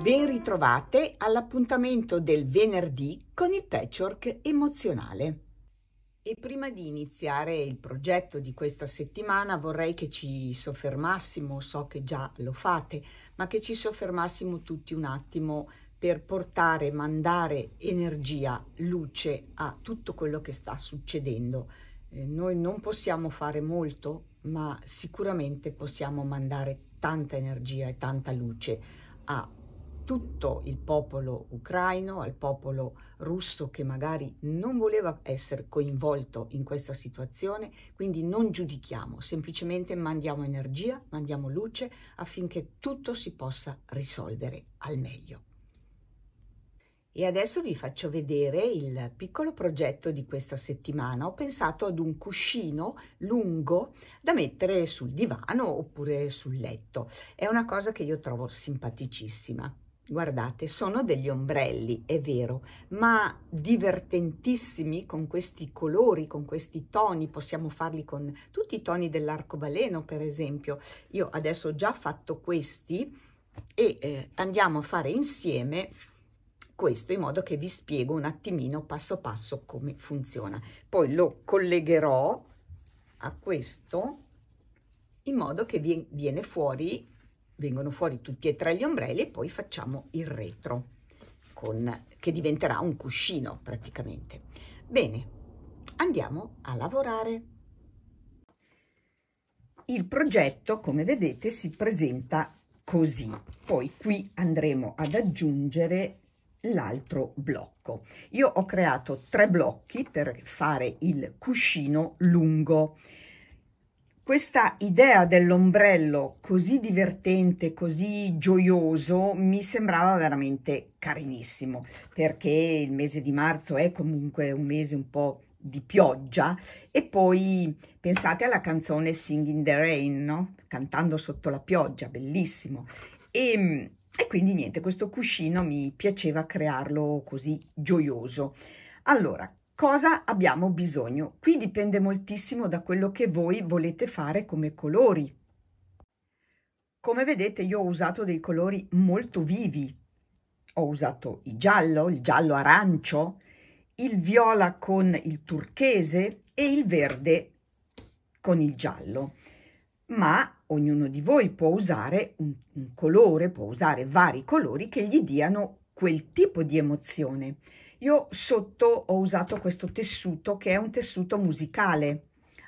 Ben ritrovate all'appuntamento del venerdì con il patchwork emozionale. E prima di iniziare il progetto di questa settimana vorrei che ci soffermassimo, so che già lo fate, ma che ci soffermassimo tutti un attimo per portare, mandare energia, luce a tutto quello che sta succedendo. Eh, noi non possiamo fare molto, ma sicuramente possiamo mandare tanta energia e tanta luce a tutto il popolo ucraino, al popolo russo che magari non voleva essere coinvolto in questa situazione, quindi non giudichiamo, semplicemente mandiamo energia, mandiamo luce affinché tutto si possa risolvere al meglio. E adesso vi faccio vedere il piccolo progetto di questa settimana. Ho pensato ad un cuscino lungo da mettere sul divano oppure sul letto. È una cosa che io trovo simpaticissima. Guardate, sono degli ombrelli, è vero, ma divertentissimi con questi colori, con questi toni, possiamo farli con tutti i toni dell'arcobaleno, per esempio. Io adesso ho già fatto questi e eh, andiamo a fare insieme questo in modo che vi spiego un attimino passo passo come funziona. Poi lo collegherò a questo in modo che vi viene fuori vengono fuori tutti e tre gli ombrelli e poi facciamo il retro con, che diventerà un cuscino praticamente. Bene, andiamo a lavorare. Il progetto, come vedete, si presenta così. Poi qui andremo ad aggiungere l'altro blocco. Io ho creato tre blocchi per fare il cuscino lungo questa idea dell'ombrello così divertente, così gioioso, mi sembrava veramente carinissimo, perché il mese di marzo è comunque un mese un po' di pioggia e poi pensate alla canzone Sing in the Rain, no? Cantando sotto la pioggia, bellissimo. E, ehm, e quindi niente, questo cuscino mi piaceva crearlo così gioioso. Allora, cosa abbiamo bisogno. Qui dipende moltissimo da quello che voi volete fare come colori. Come vedete io ho usato dei colori molto vivi. Ho usato il giallo, il giallo arancio, il viola con il turchese e il verde con il giallo. Ma ognuno di voi può usare un, un colore, può usare vari colori che gli diano quel tipo di emozione. Io sotto ho usato questo tessuto che è un tessuto musicale.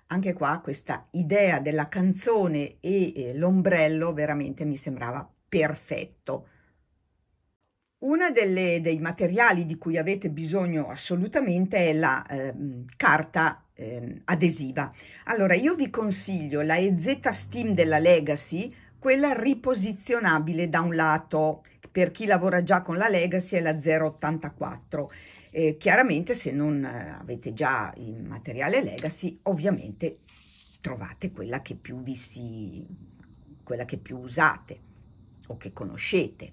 Anche qua questa idea della canzone e eh, l'ombrello veramente mi sembrava perfetto. Una delle, dei materiali di cui avete bisogno assolutamente è la eh, carta eh, adesiva. Allora io vi consiglio la EZ Steam della Legacy, quella riposizionabile da un lato per chi lavora già con la Legacy è la 084. Eh, chiaramente se non eh, avete già il materiale Legacy, ovviamente trovate quella che più vi si quella che più usate o che conoscete.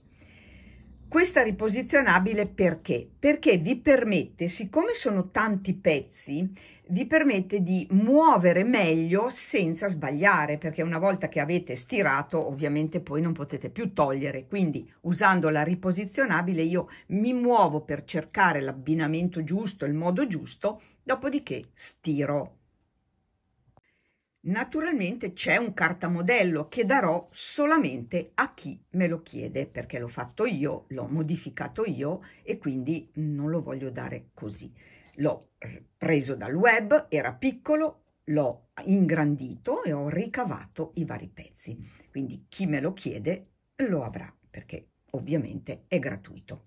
Questa riposizionabile perché? Perché vi permette, siccome sono tanti pezzi, vi permette di muovere meglio senza sbagliare, perché una volta che avete stirato ovviamente poi non potete più togliere, quindi usando la riposizionabile io mi muovo per cercare l'abbinamento giusto, il modo giusto, dopodiché stiro. Naturalmente c'è un cartamodello che darò solamente a chi me lo chiede perché l'ho fatto io, l'ho modificato io e quindi non lo voglio dare così. L'ho preso dal web, era piccolo, l'ho ingrandito e ho ricavato i vari pezzi. Quindi chi me lo chiede lo avrà perché ovviamente è gratuito.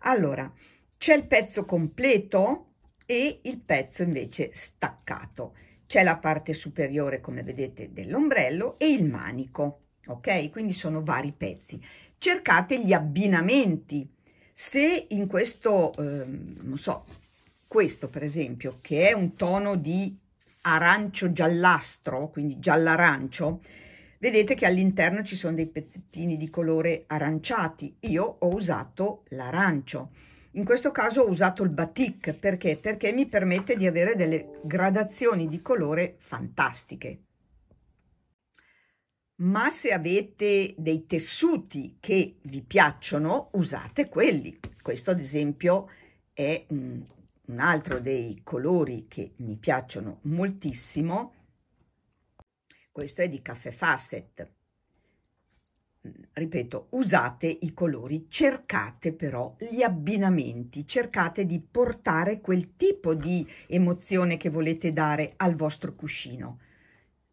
Allora, c'è il pezzo completo e il pezzo invece staccato. C'è la parte superiore, come vedete, dell'ombrello e il manico, ok? Quindi sono vari pezzi. Cercate gli abbinamenti. Se in questo, eh, non so, questo per esempio, che è un tono di arancio giallastro, quindi giallarancio, vedete che all'interno ci sono dei pezzettini di colore aranciati. Io ho usato l'arancio in questo caso ho usato il batik perché? Perché mi permette di avere delle gradazioni di colore fantastiche. Ma se avete dei tessuti che vi piacciono, usate quelli. Questo ad esempio è un, un altro dei colori che mi piacciono moltissimo. Questo è di Caffè Facet ripeto, usate i colori, cercate però gli abbinamenti, cercate di portare quel tipo di emozione che volete dare al vostro cuscino.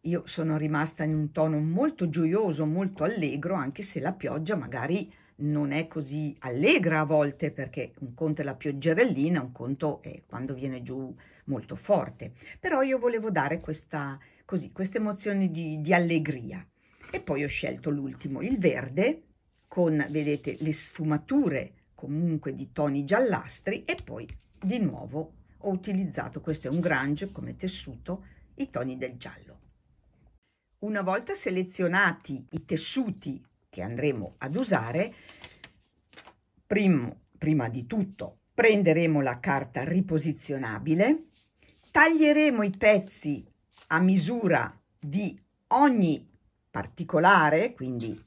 Io sono rimasta in un tono molto gioioso, molto allegro, anche se la pioggia magari non è così allegra a volte, perché un conto è la pioggerellina, un conto è quando viene giù molto forte. Però io volevo dare questa, così, questa emozione di, di allegria. E poi ho scelto l'ultimo, il verde, con, vedete, le sfumature comunque di toni giallastri e poi di nuovo ho utilizzato, questo è un grange come tessuto, i toni del giallo. Una volta selezionati i tessuti che andremo ad usare, primo, prima di tutto prenderemo la carta riposizionabile, taglieremo i pezzi a misura di ogni particolare, quindi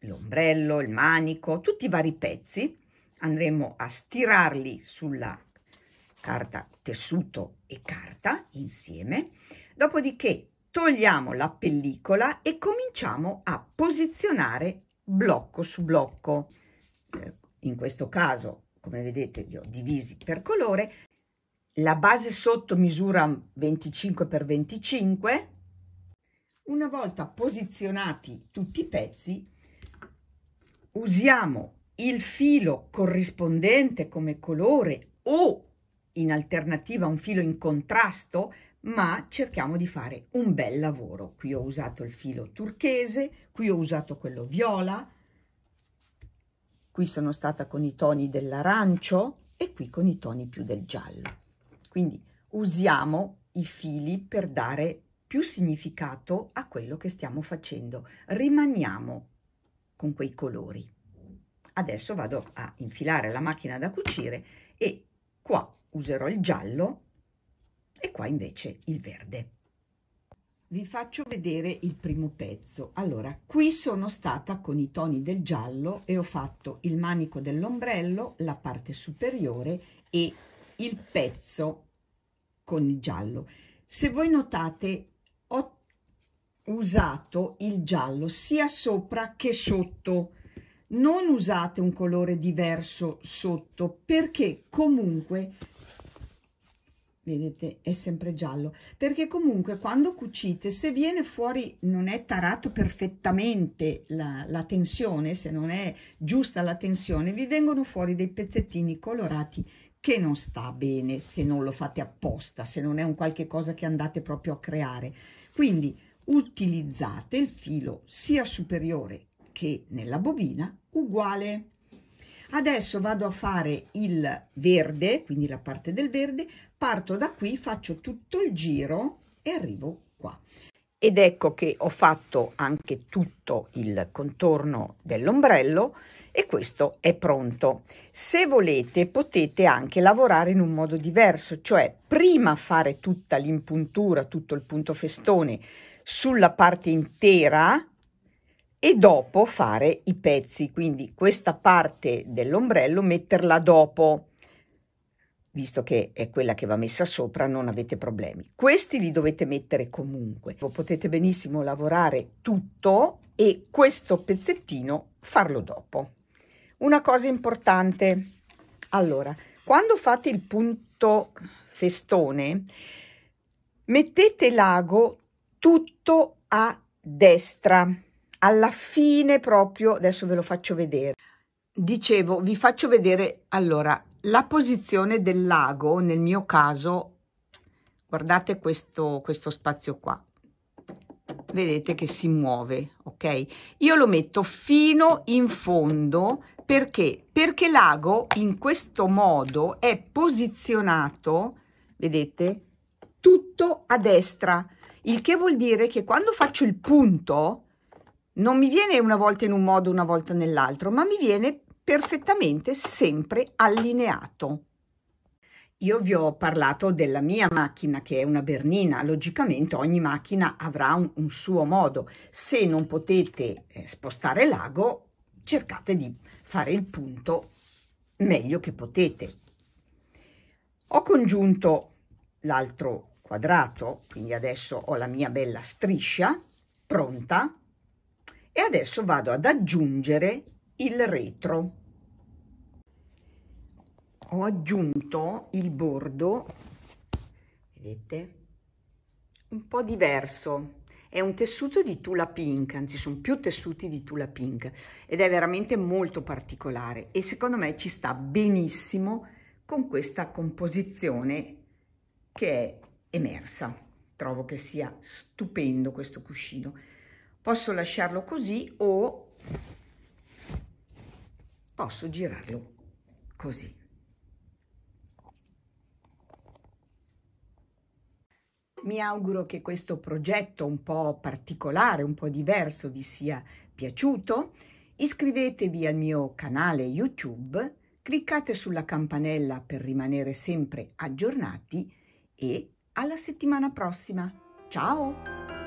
l'ombrello, il manico, tutti i vari pezzi, andremo a stirarli sulla carta tessuto e carta insieme, dopodiché togliamo la pellicola e cominciamo a posizionare blocco su blocco. Eh, in questo caso, come vedete, li ho divisi per colore. La base sotto misura 25 x 25, una volta posizionati tutti i pezzi, usiamo il filo corrispondente come colore o in alternativa un filo in contrasto, ma cerchiamo di fare un bel lavoro. Qui ho usato il filo turchese, qui ho usato quello viola, qui sono stata con i toni dell'arancio e qui con i toni più del giallo. Quindi usiamo i fili per dare più significato a quello che stiamo facendo. Rimaniamo con quei colori. Adesso vado a infilare la macchina da cucire e qua userò il giallo e qua invece il verde. Vi faccio vedere il primo pezzo. Allora, qui sono stata con i toni del giallo e ho fatto il manico dell'ombrello, la parte superiore e il pezzo con il giallo. Se voi notate ho usato il giallo sia sopra che sotto non usate un colore diverso sotto perché comunque vedete è sempre giallo perché comunque quando cucite se viene fuori non è tarato perfettamente la, la, tensione se non è giusta la tensione vi vengono fuori dei pezzettini colorati che non sta bene se non lo fate apposta, se non è un qualche cosa che andate proprio a creare. Quindi utilizzate il filo sia superiore che nella bobina uguale. Adesso vado a fare il verde, quindi la parte del verde, parto da qui, faccio tutto il giro e arrivo qua ed ecco che ho fatto anche tutto il contorno dell'ombrello e questo è pronto. Se volete potete anche lavorare in un modo diverso, cioè prima fare tutta l'impuntura, tutto il punto festone sulla parte intera e dopo fare i pezzi, quindi questa parte dell'ombrello metterla dopo visto che è quella che va messa sopra, non avete problemi. Questi li dovete mettere comunque. Potete benissimo lavorare tutto e questo pezzettino farlo dopo. Una cosa importante, allora, quando fate il punto festone, mettete l'ago tutto a destra, alla fine proprio, adesso ve lo faccio vedere. Dicevo, vi faccio vedere allora la posizione del lago, nel mio caso, guardate questo, questo spazio qua, vedete che si muove, ok? Io lo metto fino in fondo perché? Perché l'ago in questo modo è posizionato, vedete, tutto a destra, il che vuol dire che quando faccio il punto non mi viene una volta in un modo, una volta nell'altro, ma mi viene perfettamente sempre allineato. Io vi ho parlato della mia macchina che è una Bernina, logicamente ogni macchina avrà un, un suo modo. Se non potete eh, spostare l'ago, cercate di fare il punto meglio che potete. Ho congiunto l'altro quadrato, quindi adesso ho la mia bella striscia pronta e adesso vado ad aggiungere il retro. Ho aggiunto il bordo, vedete, un po' diverso. È un tessuto di tula pink, anzi sono più tessuti di tula pink ed è veramente molto particolare e secondo me ci sta benissimo con questa composizione che è emersa. Trovo che sia stupendo questo cuscino. Posso lasciarlo così o posso girarlo così. Mi auguro che questo progetto un po' particolare, un po' diverso vi sia piaciuto. Iscrivetevi al mio canale YouTube, cliccate sulla campanella per rimanere sempre aggiornati e alla settimana prossima. Ciao!